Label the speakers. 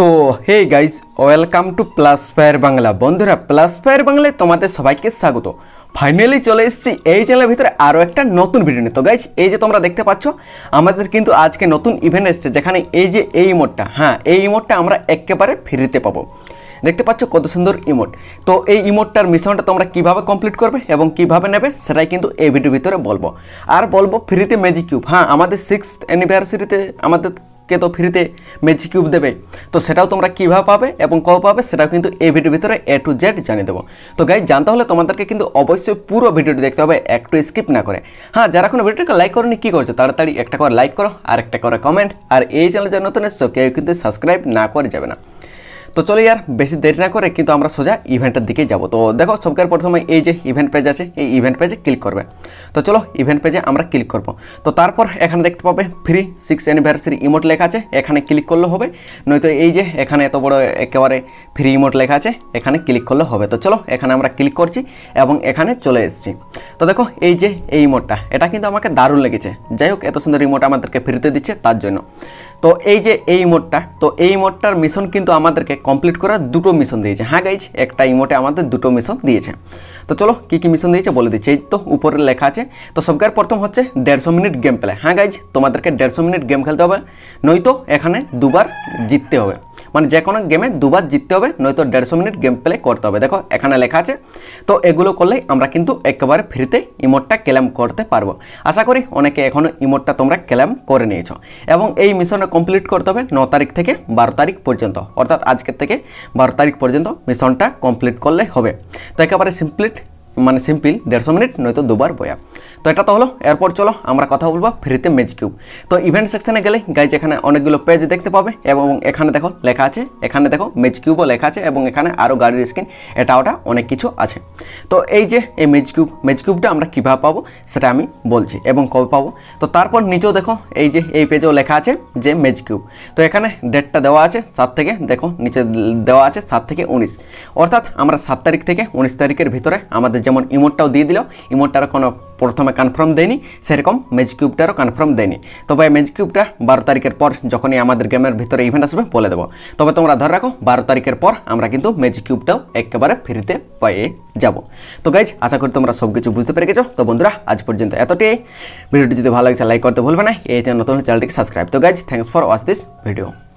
Speaker 1: তো hey guys welcome to plus fire Bangla বন্ধুরা plus fire বাংলায় তোমাদের সবাইকে স্বাগত ফাইনালি চলে এসেছি এই চ্যানেলের ভিতরে আরও একটা নতুন ভিডিও নিয়ে তো গাইজ এই যে তোমরা দেখতে পাচ্ছ আমাদের কিন্তু আজকে নতুন ইভেন্ট এসছে যেখানে এই যে এই ইমোটটা হ্যাঁ এই ইমোটটা আমরা একেবারে ফ্রিতে পাবো দেখতে পাচ্ছ কত সুন্দর ইমোট তো এই ইমোটটার মিশনটা তোমরা কিভাবে কমপ্লিট করবে এবং কিভাবে নেবে সেটাই কিন্তু এই ভিডিওর ভিতরে বলবো আর বলবো ফ্রিতে ম্যাজিক কিউব হ্যাঁ আমাদের সিক্সথ অ্যানিভার্সারিতে আমাদের কে তো ফ্রিতে ম্যাজিক কিউব দেবে তো সেটাও তোমরা কীভাবে পাবে এবং কও পাবে সেটাও কিন্তু এই ভিডিওর ভিতরে এ টু জেড জানিয়ে দেবো তো গাই জানতে হলে তোমাদেরকে কিন্তু অবশ্যই পুরো ভিডিওটি দেখতে হবে একটু স্কিপ না করে হ্যাঁ যারা কোনো ভিডিওটাকে লাইক করনি কী করছো তাড়াতাড়ি একটা করে লাইক করো আর একটা করে কমেন্ট আর এই চ্যানেল যারা নতুন এসছো কেউ কিন্তু সাবস্ক্রাইব না করে যাবে না তো চলে ইয়ার বেশি দেরি না করে কিন্তু আমরা সোজা ইভেন্টের দিকে যাব তো দেখো সবকার প্রথমে এই যে ইভেন্ট পেজ আছে এই ইভেন্ট পেজে ক্লিক করবে তো চলো ইভেন্ট পেজে আমরা ক্লিক করব তো তারপর এখানে দেখতে পাবে ফ্রি সিক্স অ্যানিভার্সারি ইমোট লেখা আছে এখানে ক্লিক করলে হবে নয়তো এই যে এখানে এত বড় একেবারে ফ্রি ইমোট লেখা আছে এখানে ক্লিক করলে হবে তো চলো এখানে আমরা ক্লিক করছি এবং এখানে চলে এসেছি তো দেখো এই যে এই ইমোটটা এটা কিন্তু আমাকে দারুণ লেগেছে যাই হোক এত সুন্দর ইমোট আমাদেরকে ফ্রিতে দিচ্ছে তার জন্য তো এই যে এই ইমোটটা তো এই মোড়টার মিশন কিন্তু আমাদেরকে কমপ্লিট করার দুটো মিশন দিয়েছে হ্যাঁ গাইজ একটা ইমোটে আমাদের দুটো মিশন দিয়েছে তো চলো কী কী মিশন দিয়েছে বলে দিচ্ছে এই তো উপরে লেখা আছে তো সবকার প্রথম হচ্ছে দেড়শো মিনিট গেম প্লে হ্যাঁ গাইজ তোমাদেরকে দেড়শো মিনিট গেম খেলতে হবে নয়তো এখানে দুবার জিততে হবে মানে যে কোনো গেমে দুবার জিততে হবে নয়তো দেড়শো মিনিট গেম প্লে করতে হবে দেখো এখানে লেখা আছে তো এগুলো করলেই আমরা কিন্তু একেবারে ফ্রিতে ইমোটটা ক্লেম করতে পারবো আশা করি অনেকে এখনও ইমোটটা তোমরা ক্লেম করে নিয়েছো এবং এই মিশনে কমপ্লিট করতে হবে ন তারিখ থেকে বারো তারিখ পর্যন্ত অর্থাৎ আজকের থেকে বারো তারিখ পর্যন্ত মিশনটা কমপ্লিট করলে হবে তো একেবারে সিম্পলিট মানে সিম্পল দেড়শো মিনিট নয়তো দুবার বয়া তো এটা তো হলো এরপর চলো আমরা কথা বলবো ফ্রিতে ম্যাজিক কিউব তো ইভেন্ট সেকশনে গেলে গাইজ এখানে অনেকগুলো পেজ দেখতে পাবে এবং এখানে দেখো লেখা আছে এখানে দেখো ম্যাজিক কিউবও লেখা আছে এবং এখানে আরও গাড়ির স্ক্রিন এটা ওটা অনেক কিছু আছে তো এই যে এই ম্যাজিক কিউব ম্যাজিক কিউবটা আমরা কীভাবে পাবো সেটা আমি বলছি এবং কবে পাবো তো তারপর নিচেও দেখো এই যে এই পেজেও লেখা আছে যে ম্যাজিক কিউব তো এখানে ডেটটা দেওয়া আছে সাত থেকে দেখো নিচে দেওয়া আছে সাত থেকে উনিশ অর্থাৎ আমরা সাত তারিখ থেকে উনিশ তারিখের ভিতরে আমাদের যেমন ইমোটটাও দিয়ে দিল ইমোটটার কোনো প্রথমে কনফার্ম দেয়নি সেরকম ম্যাচ কিউবটারও কনফার্ম দেয়নি তবে ম্যাচ কিউবটা বারো তারিখের পর যখনই আমাদের গেমের ভিতরে ইভেন্ট আসবে বলে দেবো তবে তোমরা ধরে রাখো বারো তারিখের পর আমরা কিন্তু ম্যাচ কিউবটাও একেবারে ফ্রিতে পেয়ে যাব তো গাইজ আশা করি তোমরা সব কিছু বুঝতে পেরে গেছো তো বন্ধুরা আজ পর্যন্ত এতটাই ভিডিওটি যদি ভালো লাগছে লাইক করতে ভুলবে না এই নতুন চ্যানেলটিকে সাবস্ক্রাইব তো guys thanks for watch this video